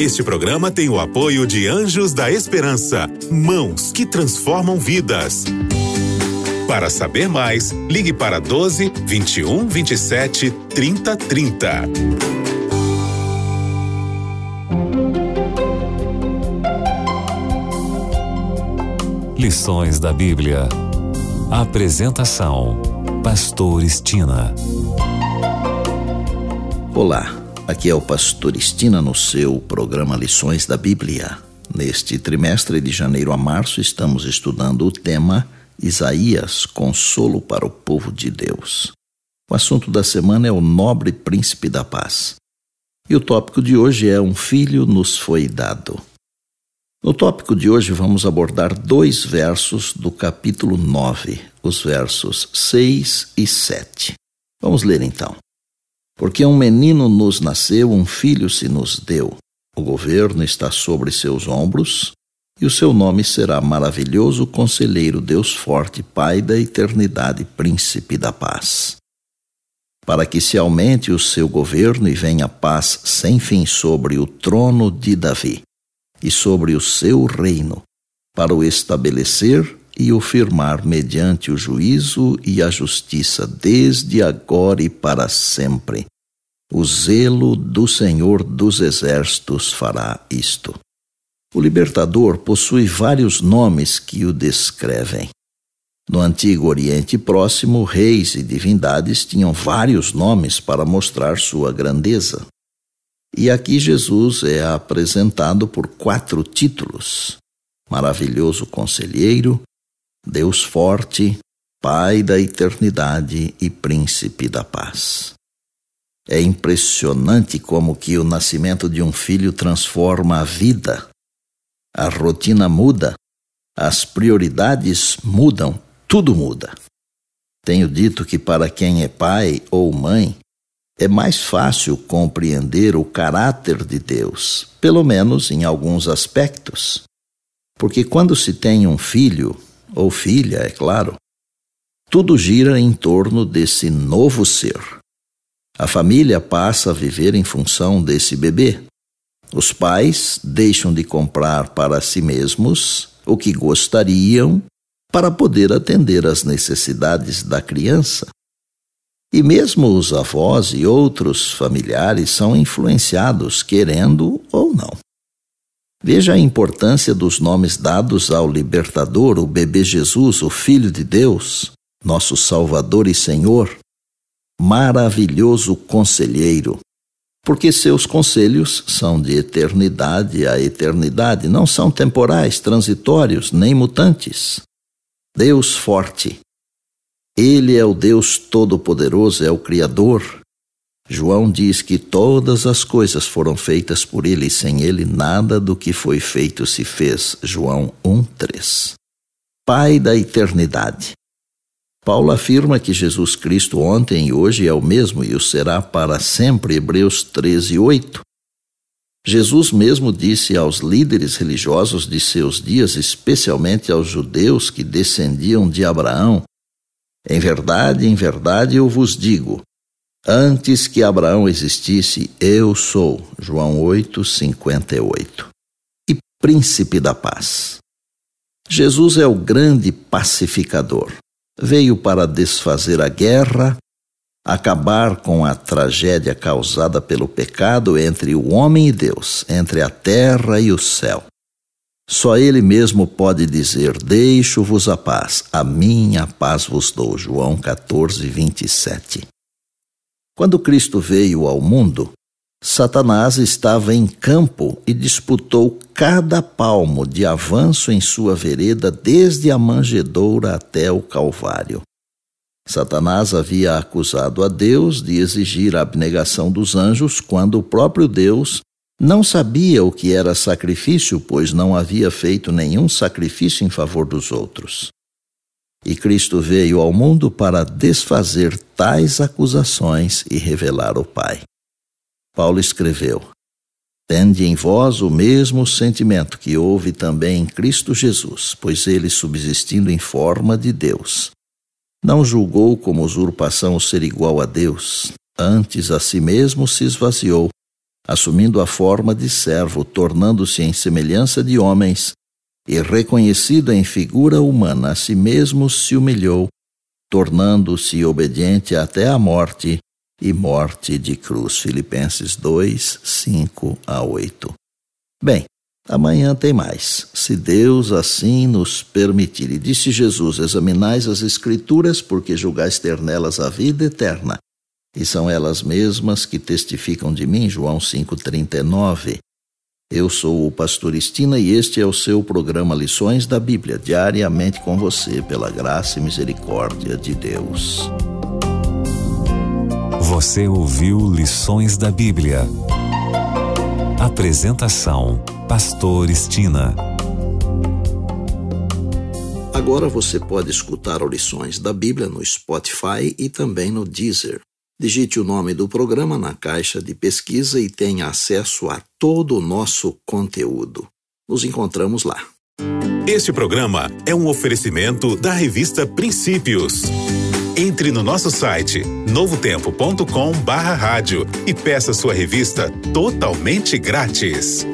Este programa tem o apoio de Anjos da Esperança, mãos que transformam vidas. Para saber mais, ligue para 12 21 27 30 30. Lições da Bíblia. Apresentação: Pastor Estina. Olá. Aqui é o pastor Estina no seu programa Lições da Bíblia. Neste trimestre de janeiro a março estamos estudando o tema Isaías, consolo para o povo de Deus. O assunto da semana é o nobre príncipe da paz. E o tópico de hoje é um filho nos foi dado. No tópico de hoje vamos abordar dois versos do capítulo 9, os versos 6 e 7. Vamos ler então. Porque um menino nos nasceu, um filho se nos deu. O governo está sobre seus ombros, e o seu nome será Maravilhoso Conselheiro, Deus Forte, Pai da Eternidade, Príncipe da Paz. Para que se aumente o seu governo e venha paz sem fim sobre o trono de Davi e sobre o seu reino, para o estabelecer e o firmar mediante o juízo e a justiça desde agora e para sempre, o zelo do Senhor dos Exércitos fará isto. O libertador possui vários nomes que o descrevem. No Antigo Oriente Próximo, reis e divindades tinham vários nomes para mostrar sua grandeza. E aqui Jesus é apresentado por quatro títulos: Maravilhoso Conselheiro, Deus Forte, Pai da Eternidade e Príncipe da Paz. É impressionante como que o nascimento de um filho transforma a vida. A rotina muda, as prioridades mudam, tudo muda. Tenho dito que para quem é pai ou mãe é mais fácil compreender o caráter de Deus, pelo menos em alguns aspectos. Porque quando se tem um filho, ou filha, é claro, tudo gira em torno desse novo ser. A família passa a viver em função desse bebê. Os pais deixam de comprar para si mesmos o que gostariam para poder atender às necessidades da criança. E mesmo os avós e outros familiares são influenciados, querendo ou não. Veja a importância dos nomes dados ao Libertador, o bebê Jesus, o Filho de Deus, nosso Salvador e Senhor, maravilhoso conselheiro, porque seus conselhos são de eternidade a eternidade, não são temporais, transitórios, nem mutantes. Deus forte. Ele é o Deus Todo-Poderoso, é o Criador. João diz que todas as coisas foram feitas por ele, e sem ele nada do que foi feito se fez. João 1:3. Pai da eternidade. Paulo afirma que Jesus Cristo ontem e hoje é o mesmo e o será para sempre. Hebreus 13, 8. Jesus mesmo disse aos líderes religiosos de seus dias, especialmente aos judeus que descendiam de Abraão: Em verdade, em verdade eu vos digo, antes que Abraão existisse, eu sou. João 8, 58. E príncipe da paz. Jesus é o grande pacificador veio para desfazer a guerra, acabar com a tragédia causada pelo pecado entre o homem e Deus, entre a terra e o céu. Só ele mesmo pode dizer: Deixo-vos a paz, a minha paz vos dou. João 14, 27. Quando Cristo veio ao mundo, Satanás estava em campo e disputou cada palmo de avanço em sua vereda, desde a manjedoura até o Calvário. Satanás havia acusado a Deus de exigir a abnegação dos anjos quando o próprio Deus não sabia o que era sacrifício, pois não havia feito nenhum sacrifício em favor dos outros. E Cristo veio ao mundo para desfazer tais acusações e revelar o Pai. Paulo escreveu: Tende em vós o mesmo sentimento que houve também em Cristo Jesus, pois ele, subsistindo em forma de Deus, não julgou como usurpação o ser igual a Deus, antes a si mesmo se esvaziou, assumindo a forma de servo, tornando-se em semelhança de homens, e reconhecido em figura humana, a si mesmo se humilhou, tornando-se obediente até a morte e morte de cruz. Filipenses 2, 5 a 8. Bem, amanhã tem mais, se Deus assim nos permitir. E disse Jesus: Examinais as Escrituras, porque julgais ter nelas a vida eterna. E são elas mesmas que testificam de mim, João 5,39. Eu sou o Pastor Estina e este é o seu programa Lições da Bíblia, diariamente com você, pela graça e misericórdia de Deus. Você ouviu Lições da Bíblia. Apresentação: Pastor Estina. Agora você pode escutar Lições da Bíblia no Spotify e também no Deezer. Digite o nome do programa na caixa de pesquisa e tenha acesso a todo o nosso conteúdo. Nos encontramos lá. Este programa é um oferecimento da revista Princípios. Entre no nosso site novotempo.com/barra rádio e peça sua revista totalmente grátis.